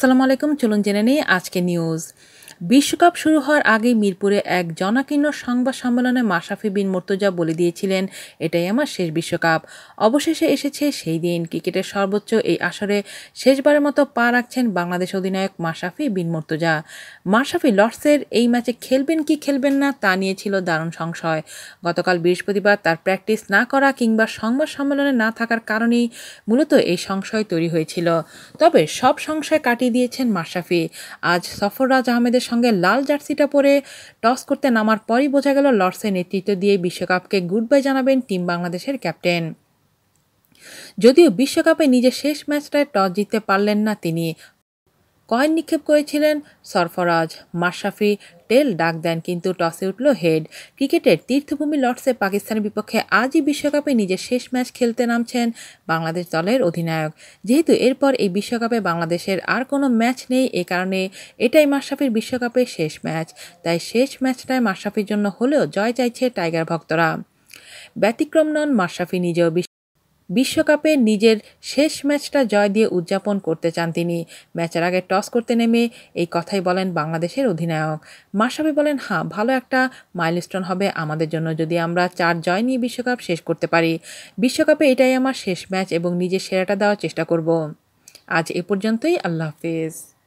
আসসালামু আলাইকুম চলুন জেনে নিই আজকে নিউজ বিশ্বকাপ শুরু হওয়ার আগেই মিরপুরে এক জনাকীর্ণ সংবাদ সম্মেলনে মাশরাফি বিন মোর্তজা বলে দিয়েছিলেন এটাই আমার শেষ বিশ্বকাপ অবশেষে এসেছে সেই দিন ক্রিকেটের সর্বোচ্চ এই আসরে শেষবারের মতো পা রাখছেন বাংলাদেশ অধিনায়ক মাশরাফি বিন মোর্তজা মাশরাফি লর্ডসের এই ম্যাচে খেলবেন কি খেলবেন না তা নিয়ে ছিল দারুণ সংশয় গতকাল বৃহস্পতিবার তার প্র্যাকটিস না করা কিংবা সংবাদ সম্মেলনে না থাকার কারণেই মূলত এই সংশয় তৈরি হয়েছিল তবে সব সংশয় কাটিয়ে দিয়েছেন মাশরাফি আজ সফররাজ আহমেদের সঙ্গে লাল জার্সিটা পরে টস করতে নামার পরই বোঝা গেল লর্ডসের নেতৃত্ব দিয়ে বিশ্বকাপকে গুড বাই জানাবেন টিম বাংলাদেশের ক্যাপ্টেন যদিও বিশ্বকাপে নিজের শেষ ম্যাচটায় টস জিততে পারলেন না তিনি কয়েন নিক্ষেপ করেছিলেন সরফরাজ মাশরাফি টেল ডাক দেন কিন্তু টসে উঠল হেড ক্রিকেটের তীর্থভূমি লর্ডসে পাকিস্তানের বিপক্ষে আজই বিশ্বকাপে নিজের শেষ ম্যাচ খেলতে নামছেন বাংলাদেশ দলের অধিনায়ক যেহেতু এরপর এই বিশ্বকাপে বাংলাদেশের আর কোনো ম্যাচ নেই এ কারণে এটাই মাশরাফির বিশ্বকাপের শেষ ম্যাচ তাই শেষ ম্যাচটায় মাশরাফির জন্য হলেও জয় চাইছে টাইগার ভক্তরা ব্যতিক্রম নন মাশরাফি নিজেও বিশ্বকাপে নিজের শেষ ম্যাচটা জয় দিয়ে উদযাপন করতে চান তিনি ম্যাচের আগে টস করতে নেমে এই কথাই বলেন বাংলাদেশের অধিনায়ক মাসাবি বলেন হ্যাঁ ভালো একটা মাইলস্টোন হবে আমাদের জন্য যদি আমরা চার জয় নিয়ে বিশ্বকাপ শেষ করতে পারি বিশ্বকাপে এটাই আমার শেষ ম্যাচ এবং নিজের সেরাটা দেওয়ার চেষ্টা করব আজ এ পর্যন্তই আল্লাহ হাফিজ